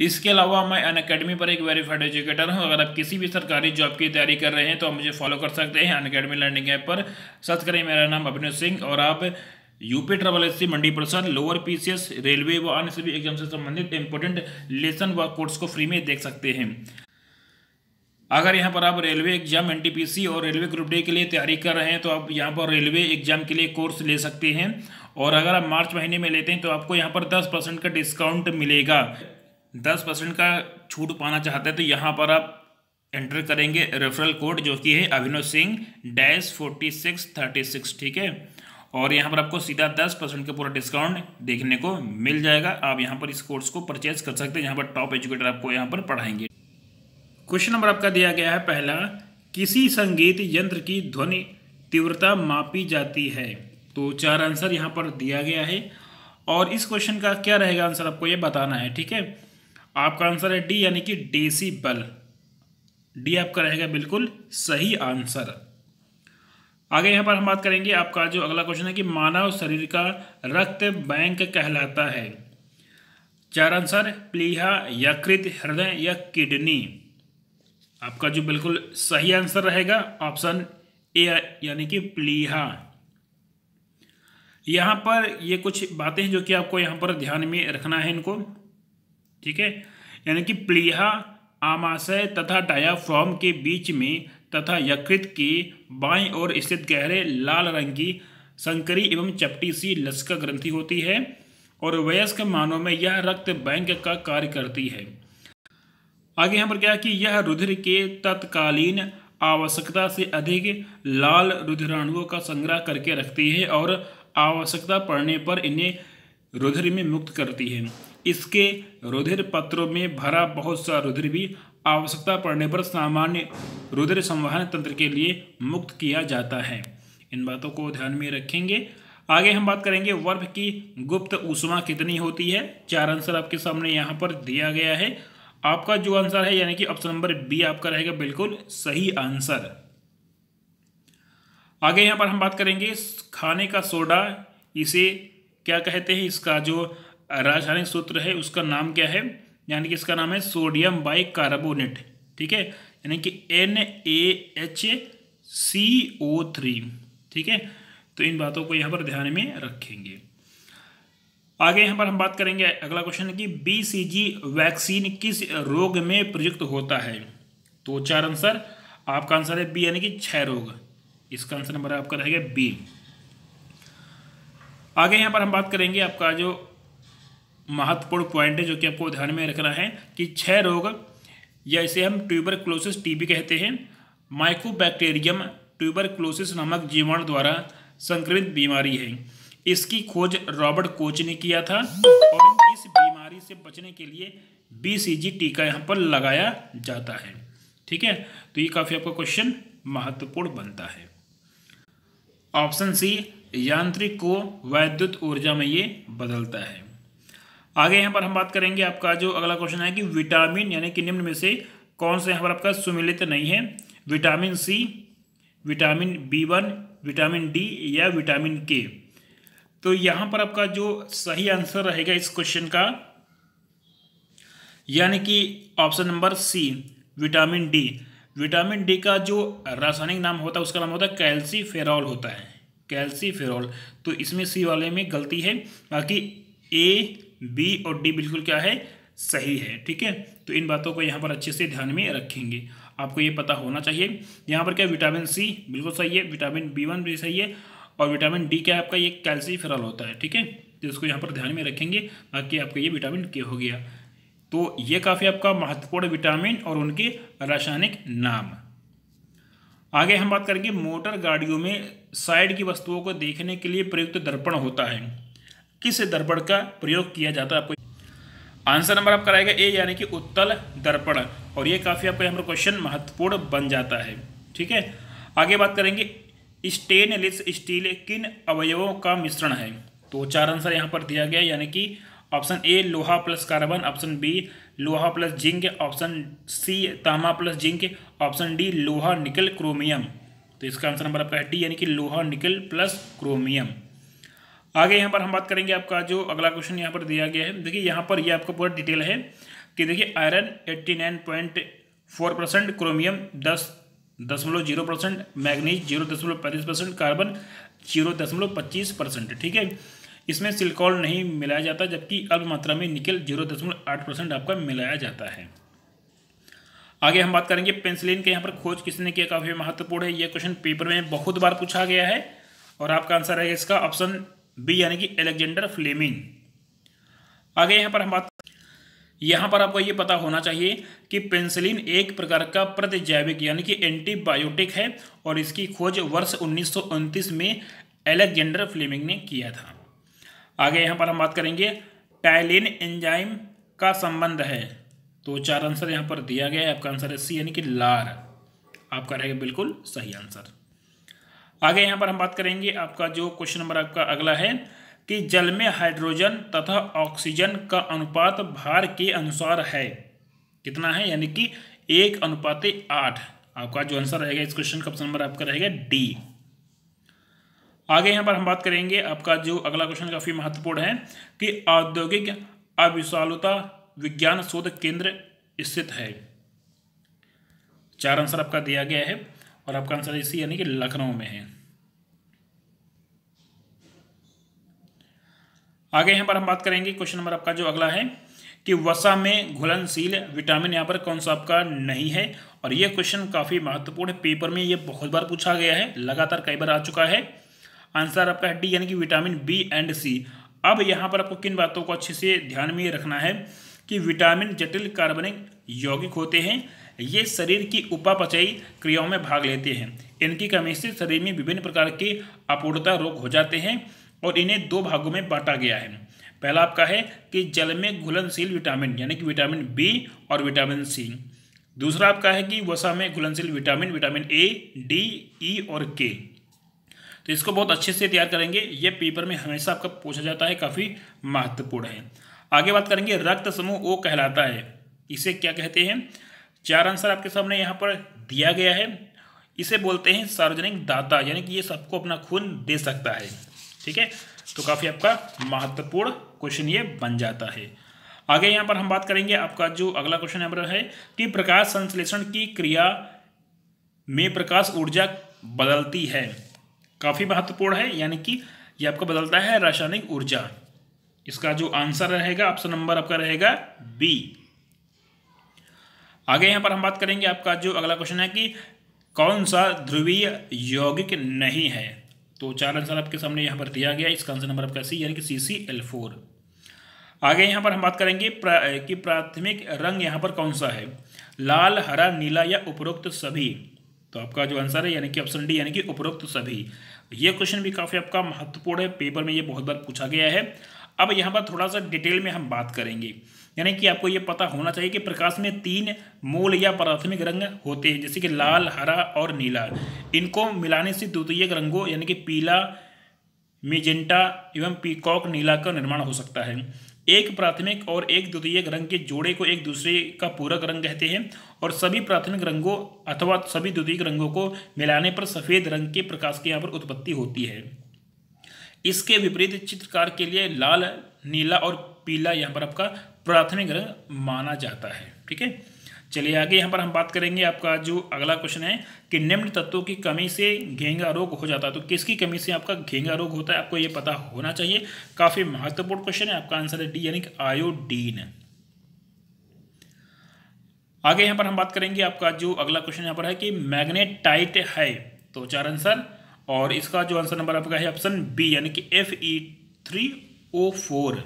इसके अलावा मैं अन अकेडमी पर एक वेरीफाइड एजुकेटर हूं अगर आप किसी भी सरकारी जॉब की तैयारी कर रहे हैं तो आप मुझे फॉलो कर सकते हैं अन अकेडमी लर्निंग ऐप पर सर्च करें मेरा नाम अभिनव सिंह और आप यूपी ट्रेवल एस मंडी प्रसाद लोअर पीसीएस रेलवे व अन्य सभी एग्जाम से संबंधित इंपॉर्टेंट लेसन व कोर्स को फ्री में देख सकते हैं अगर यहाँ पर आप रेलवे एग्जाम एन और रेलवे ग्रुप डे के लिए तैयारी कर रहे हैं तो आप यहाँ पर रेलवे एग्जाम के लिए कोर्स ले सकते हैं और अगर आप मार्च महीने में लेते हैं तो आपको यहाँ पर दस परसेंट का डिस्काउंट मिलेगा दस परसेंट का छूट पाना चाहते हैं तो यहाँ पर आप एंटर करेंगे रेफरल कोड जो कि है Abhinav Singh dash forty six thirty six ठीक है और यहाँ पर आपको सीधा दस परसेंट का पूरा डिस्काउंट देखने को मिल जाएगा आप यहाँ पर इस कोर्स को परचेज कर सकते हैं यहाँ पर टॉप एजुकेटर आपको यहाँ पर पढ़ाएंगे क्वेश्चन नंबर आपका दिया गया है पहला किसी संगीत यंत्र की ध्वनि तीव्रता मापी जाती है तो चार आंसर यहाँ पर दिया गया है और इस क्वेश्चन का क्या रहेगा आंसर आपको ये बताना है ठीक है आपका आंसर है डी यानी कि बल डी आपका रहेगा बिल्कुल सही आंसर आगे यहां पर हम बात करेंगे आपका जो अगला क्वेश्चन है कि मानव शरीर का रक्त बैंक कहलाता है चार आंसर प्लीहा यकृत हृदय या किडनी आपका जो बिल्कुल सही आंसर रहेगा ऑप्शन ए यानी कि प्लीहा यहां पर ये कुछ बातें हैं जो कि आपको यहां पर ध्यान में रखना है इनको ठीक है यानी कि प्लीहा आमाशय तथा डायाफ्रॉम के बीच में तथा यकृत के बाएं ओर स्थित गहरे लाल रंग की संकरी एवं चपटी सी लस्का ग्रंथि होती है और वयस्क मानव में यह रक्त बैंक का कार्य करती है आगे यहाँ पर क्या कि यह रुधिर के तत्कालीन आवश्यकता से अधिक लाल रुधिराणुओं का संग्रह करके रखती है और आवश्यकता पड़ने पर इन्हें रुधिर में मुक्त करती है इसके रुधिर पत्रों में भरा बहुत सा रुधिर भी आवश्यकता पड़ने पर सामान्य रुधिर संवहन तंत्र के लिए मुक्त किया जाता है इन बातों को ध्यान में रखेंगे आगे हम बात करेंगे वर्फ की गुप्त ऊष्मा कितनी होती है चार आंसर आपके सामने यहाँ पर दिया गया है आपका जो आंसर है यानी कि ऑप्शन नंबर बी आपका रहेगा बिल्कुल सही आंसर आगे यहाँ पर हम बात करेंगे खाने का सोडा इसे क्या कहते हैं इसका जो रासायनिक सूत्र है उसका नाम क्या है यानी कि इसका नाम है सोडियम बाई कार्बोनेट ठीक है यानी कि N A H C O three ठीक है तो इन बातों को यहाँ पर ध्यान में रखेंगे आगे यहाँ पर हम बात करेंगे अगला क्वेश्चन है कि बीसीजी वैक्सीन किस रोग में प्रयुक्त होता है तो चार आंसर आपका आंसर है बी यानी कि छह रोग इसका आंसर नंबर आपका रहेगा बी आगे यहाँ पर हम बात करेंगे आपका जो महत्वपूर्ण पॉइंट है जो कि आपको ध्यान में रखना है कि छह रोग या इसे हम ट्यूबर क्लोसिस टीबी कहते हैं माइकोबैक्टेरियम ट्यूबर क्लोसिस नामक जीवाणु द्वारा संक्रमित बीमारी है इसकी खोज रॉबर्ट कोच ने किया था और इस बीमारी से बचने के लिए बीसीजी टीका यहाँ पर लगाया जाता है ठीक है तो ये काफ़ी आपका क्वेश्चन महत्वपूर्ण बनता है ऑप्शन सी यांत्रिक को वैद्युत ऊर्जा में ये बदलता है आगे यहाँ पर हम बात करेंगे आपका जो अगला क्वेश्चन है कि विटामिन यानी कि निम्न में से कौन सा यहाँ पर आपका सुमिलित नहीं है vitamin C vitamin B one vitamin D या विटामिन के तो यहाँ पर आपका जो सही आंसर रहेगा इस क्वेश्चन का यानी कि option number C vitamin D vitamin D का जो रासायनिक नाम होता है उसका नाम होता है फेरॉल होता है कैल्सीफेरॉल तो इसमें सी वाले में गलती है बाकी ए बी और डी बिल्कुल क्या है सही है ठीक है तो इन बातों को यहाँ पर अच्छे से ध्यान में रखेंगे आपको ये पता होना चाहिए यहाँ पर क्या विटामिन सी बिल्कुल सही है विटामिन बी वन भी सही है और विटामिन डी क्या आपका ये कैल्सीफेरॉल होता है ठीक है तो इसको यहाँ पर ध्यान में रखेंगे बाकी आपका ये विटामिन के हो गया तो ये काफ़ी आपका महत्वपूर्ण विटामिन और उनके रासायनिक नाम आगे हम बात करेंगे मोटर गाड़ियों में साइड की वस्तुओं को देखने के लिए प्रयुक्त दर्पण होता है किस दर्पण का प्रयोग किया जाता है आपको आंसर नंबर आपका रहेगा ए यानी कि उत्तल दर्पण और ये काफ़ी आपका यहाँ पर क्वेश्चन महत्वपूर्ण बन जाता है ठीक है आगे बात करेंगे स्टेनलेस स्टील किन अवयवों का मिश्रण है तो चार आंसर यहाँ पर दिया गया यानी कि ऑप्शन ए लोहा प्लस कार्बन ऑप्शन बी लोहा प्लस जिंक ऑप्शन सी तामा प्लस जिंक ऑप्शन डी लोहा निकल क्रोमियम तो इसका आंसर नंबर आपका डी यानी कि लोहा निकल प्लस क्रोमियम आगे यहाँ पर हम बात करेंगे आपका जो अगला क्वेश्चन यहाँ पर दिया गया है देखिए यहाँ पर ये यह आपका पूरा डिटेल है कि देखिए iron eighty nine point four percent chromium दस दशमलव जीरो परसेंट मैग्नीज जीरो दशमलव पैंतीस परसेंट कार्बन जीरो दशमलव पच्चीस परसेंट ठीक है इसमें सिलिकॉल नहीं मिलाया जाता जबकि अल्प मात्रा में निकल जीरो दशमलव आठ परसेंट आपका मिलाया जाता है आगे हम बात करेंगे पेंसिलिन के यहाँ पर खोज किसने किया काफ़ी महत्वपूर्ण है ये क्वेश्चन पेपर में बहुत बार पूछा गया है और आपका आंसर है इसका ऑप्शन बी यानी कि एलेक्जेंडर फ्लेमिंग आगे यहाँ पर हम बात यहाँ पर आपको ये पता होना चाहिए कि पेंसिलिन एक प्रकार का प्रतिजैविक यानी कि एंटीबायोटिक है और इसकी खोज वर्ष उन्नीस में एलेक्जेंडर फ्लेमिंग ने किया था आगे यहाँ पर हम बात करेंगे टाइलिन एंजाइम का संबंध है तो चार आंसर यहाँ पर दिया गया है आपका आंसर है सी यानी कि लार आपका रहेगा बिल्कुल सही आंसर आगे यहाँ पर हम बात करेंगे आपका जो क्वेश्चन नंबर आपका अगला है कि जल में हाइड्रोजन तथा ऑक्सीजन का अनुपात भार के अनुसार है कितना है यानी कि एक अनुपात आठ आपका जो आंसर रहेगा इस क्वेश्चन का ऑप्शन नंबर आपका रहेगा डी आगे यहाँ पर हम बात करेंगे आपका जो अगला क्वेश्चन काफ़ी महत्वपूर्ण है कि औद्योगिक अविशालता विज्ञान शोध केंद्र स्थित है चार आंसर आपका दिया गया है और आपका आंसर इसी यानी कि लखनऊ में है आगे यहाँ पर हम बात करेंगे क्वेश्चन नंबर आपका जो अगला है कि वसा में घुलनशील विटामिन यहाँ पर कौन सा आपका नहीं है और यह क्वेश्चन काफ़ी महत्वपूर्ण है पेपर में यह बहुत बार पूछा गया है लगातार कई बार आ चुका है आंसर आपका है डी यानी कि विटामिन बी एंड सी अब यहाँ पर आपको किन बातों को अच्छे से ध्यान में रखना है कि विटामिन जटिल कार्बनिक यौगिक होते हैं ये शरीर की उपापचयी क्रियाओं में भाग लेते हैं इनकी कमी से शरीर में विभिन्न प्रकार के अपूर्णता रोग हो जाते हैं और इन्हें दो भागों में बांटा गया है पहला आपका है कि जल में घुलनशील विटामिन यानी कि विटामिन बी और विटामिन सी दूसरा आपका है कि वसा में घुलनशील vitamin vitamin A D E और के तो इसको बहुत अच्छे से तैयार करेंगे ये पेपर में हमेशा आपका पूछा जाता है काफ़ी महत्वपूर्ण है आगे बात करेंगे रक्त समूह ओ कहलाता है इसे क्या कहते हैं चार आंसर आपके सामने यहाँ पर दिया गया है इसे बोलते हैं सार्वजनिक दाता यानी कि ये सबको अपना खून दे सकता है ठीक है तो काफ़ी आपका महत्वपूर्ण क्वेश्चन ये बन जाता है आगे यहाँ पर हम बात करेंगे आपका जो अगला क्वेश्चन यहाँ पर है कि प्रकाश संश्लेषण की क्रिया में प्रकाश ऊर्जा बदलती है काफ़ी महत्वपूर्ण है यानी कि ये आपका बदलता है रासायनिक ऊर्जा इसका जो आंसर रहेगा ऑप्शन नंबर आपका रहेगा बी आगे यहाँ पर हम बात करेंगे आपका जो अगला क्वेश्चन है कि कौन सा ध्रुवीय यौगिक नहीं है तो चार आंसर आपके सामने यहाँ पर दिया गया इसका आंसर नंबर आपका सी यानी कि सी सी एल फोर आगे यहाँ पर हम बात करेंगे प्रा, कि प्राथमिक रंग यहाँ पर कौन सा है लाल हरा नीला या उपरोक्त सभी तो आपका जो आंसर है यानी कि ऑप्शन डी यानी कि उपरोक्त सभी ये क्वेश्चन भी काफ़ी आपका महत्वपूर्ण है पेपर में ये बहुत बार पूछा गया है अब यहाँ पर थोड़ा सा डिटेल में हम बात करेंगे यानी कि आपको ये पता होना चाहिए कि प्रकाश में तीन मूल या प्राथमिक रंग होते हैं जैसे कि लाल हरा और नीला इनको मिलाने से द्वितीयक रंगों यानी कि पीला मेजेंटा एवं पीकॉक नीला का निर्माण हो सकता है एक प्राथमिक और एक द्वितीयक रंग के जोड़े को एक दूसरे का पूरक रंग कहते हैं और सभी प्राथमिक रंगों अथवा सभी द्वितीयक रंगों को मिलाने पर सफ़ेद रंग के प्रकाश की यहाँ पर उत्पत्ति होती है इसके विपरीत चित्रकार के लिए लाल नीला और पीला यहाँ पर आपका प्राथमिक रंग माना जाता है ठीक है चलिए आगे यहाँ पर हम बात करेंगे आपका जो अगला क्वेश्चन है कि निम्न तत्वों की कमी से घेंगा रोग हो जाता है तो किसकी कमी से आपका घेंगा रोग होता है आपको ये पता होना चाहिए काफ़ी महत्वपूर्ण क्वेश्चन है आपका आंसर है डी यानी आयोडीन आगे यहाँ पर हम बात करेंगे आपका जो अगला क्वेश्चन यहाँ पर है कि मैग्नेटाइट है तो चार आंसर और इसका जो आंसर नंबर आपका है ऑप्शन बी यानी कि F E three O four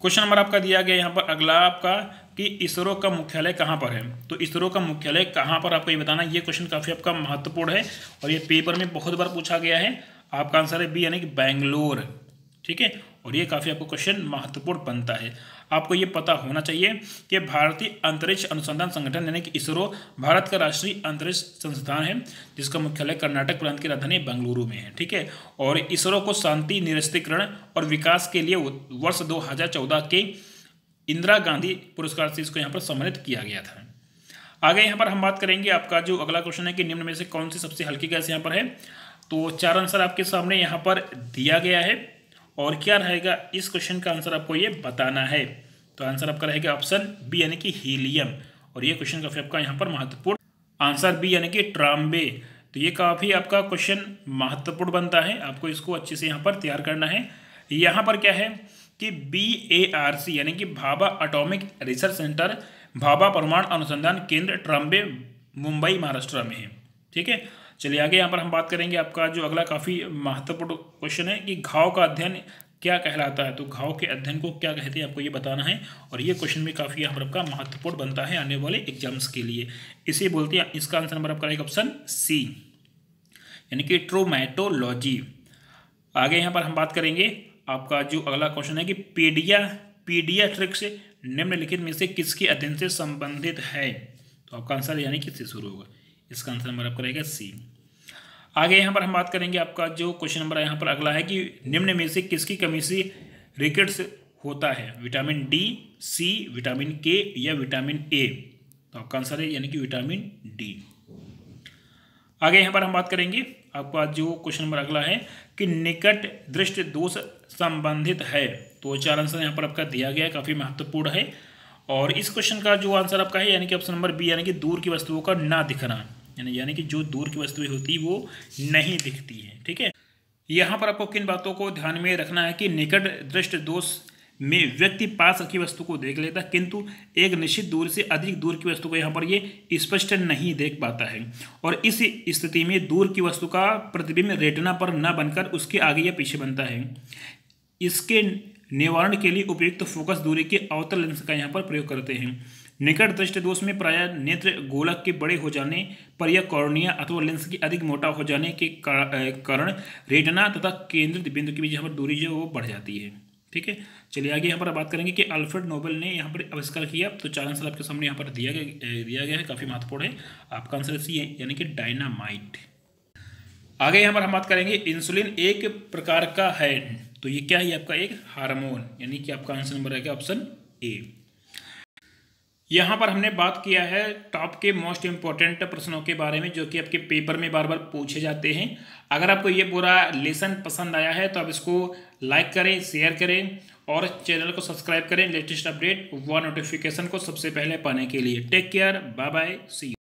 question number आपका दिया गया यहाँ पर अगला आपका कि इसरो का मुख्यालय कहाँ पर है तो इसरो का मुख्यालय कहाँ पर आपको ये बताना ये क्वेश्चन काफ़ी आपका महत्वपूर्ण है और ये पेपर में बहुत बार पूछा गया है आपका आंसर है बी यानी कि बैंगलोर ठीक है और ये काफ़ी आपको क्वेश्चन महत्वपूर्ण बनता है आपको ये पता होना चाहिए कि भारतीय अंतरिक्ष अनुसंधान संगठन यानी कि इसरो भारत का राष्ट्रीय अंतरिक्ष संस्थान है जिसका मुख्यालय कर्नाटक प्रांत की राजधानी बेंगलुरु में है ठीक है और इसरो को शांति निरस्तीकरण और विकास के लिए वर्ष 2014 के इंदिरा गांधी पुरस्कार से इसको यहाँ पर सम्मानित किया गया था आगे यहाँ पर हम बात करेंगे आपका जो अगला क्वेश्चन है कि निम्न में से कौन सी सबसे हल्की गैस यहाँ पर है तो चार आंसर आपके सामने यहाँ पर दिया गया है और क्या रहेगा इस क्वेश्चन का आंसर आपको ये बताना है तो आंसर आपका रहेगा ऑप्शन बी यानी कि हीलियम और ये क्वेश्चन काफ़ी आपका यहाँ पर महत्वपूर्ण आंसर बी यानी कि ट्राम्बे तो ये काफ़ी आपका क्वेश्चन महत्वपूर्ण बनता है आपको इसको अच्छे से यहाँ पर तैयार करना है यहाँ पर क्या है कि बी ए आर सी यानी कि Bhabha atomic research centre Bhabha परमाणु अनुसंधान केंद्र ट्रम्बे मुंबई महाराष्ट्र में है ठीक है चलिए आगे यहाँ पर हम बात करेंगे आपका जो अगला काफ़ी महत्वपूर्ण क्वेश्चन है कि घाव का अध्ययन क्या कहलाता है तो घाव के अध्ययन को क्या कहते हैं आपको ये बताना है और ये क्वेश्चन भी काफ़ी यहाँ पर आपका महत्वपूर्ण बनता है आने वाले एग्जाम्स के लिए इसे बोलते हैं इसका आंसर नंबर आपका एक ऑप्शन सी यानी कि ट्रोमैटोलॉजी आगे यहाँ पर हम बात करेंगे आपका जो अगला क्वेश्चन है कि पीडिया पीडिया ट्रिक्स निम्नलिखित में से किसके अध्ययन से संबंधित है तो आपका आंसर यानी किससे शुरू होगा इसका आंसर नंबर आपका रहेगा सी आगे यहाँ पर हम बात करेंगे आपका जो क्वेश्चन नंबर यहाँ पर अगला है कि निम्न में से किसकी कमी से रिकेट्स होता है विटामिन डी सी विटामिन के या विटामिन ए तो आपका आंसर है यानी कि विटामिन डी आगे यहाँ पर हम बात करेंगे आपका जो क्वेश्चन नंबर अगला है कि निकट दृष्ट दोष संबंधित है तो चार आंसर यहाँ पर आपका दिया गया काफ़ी महत्वपूर्ण है और इस क्वेश्चन का जो आंसर आपका है यानी कि ऑप्शन नंबर बी यानी कि दूर की वस्तुओं का ना दिखना यानी यानी कि जो दूर की वस्तुएं होती वो नहीं दिखती है ठीक है यहाँ पर आपको किन बातों को ध्यान में रखना है कि निकट दृष्ट दोष में व्यक्ति पास रखी वस्तु को देख लेता है किंतु एक निश्चित दूर से अधिक दूर की वस्तु को यहाँ पर ये स्पष्ट नहीं देख पाता है और इस स्थिति में दूर की वस्तु का प्रतिबिंब रेटना पर न बनकर उसके आगे या पीछे बनता है इसके निवारण के लिए उपयुक्त तो फोकस दूरी के अवतर लेंस का यहाँ पर प्रयोग करते हैं निकट दृष्टि दोष में प्राय नेत्र गोलक के बड़े हो जाने पर या कॉर्निया अथवा लेंस की अधिक मोटा हो जाने के कारण रेटना तथा केंद्रित बिंदु के बीच यहाँ पर दूरी जो है वो बढ़ जाती है ठीक है चलिए आगे यहाँ पर बात करेंगे कि अल्फ्रेड नोबेल ने यहाँ पर आविष्कार किया तो चार आंसर आपके सामने यहाँ पर दिया गया दिया गया है काफ़ी महत्वपूर्ण है आपका आंसर सी है यानी कि डायनामाइट आगे यहाँ पर हम बात करेंगे इंसुलिन एक प्रकार का है तो ये क्या है आपका एक हार्मोन यानी कि आपका आंसर नंबर है क्या ऑप्शन ए यहाँ पर हमने बात किया है टॉप के मोस्ट इम्पॉर्टेंट प्रश्नों के बारे में जो कि आपके पेपर में बार बार पूछे जाते हैं अगर आपको ये पूरा लेसन पसंद आया है तो आप इसको लाइक करें शेयर करें और चैनल को सब्सक्राइब करें लेटेस्ट अपडेट व नोटिफिकेशन को सबसे पहले पाने के लिए टेक केयर बाय बाय सी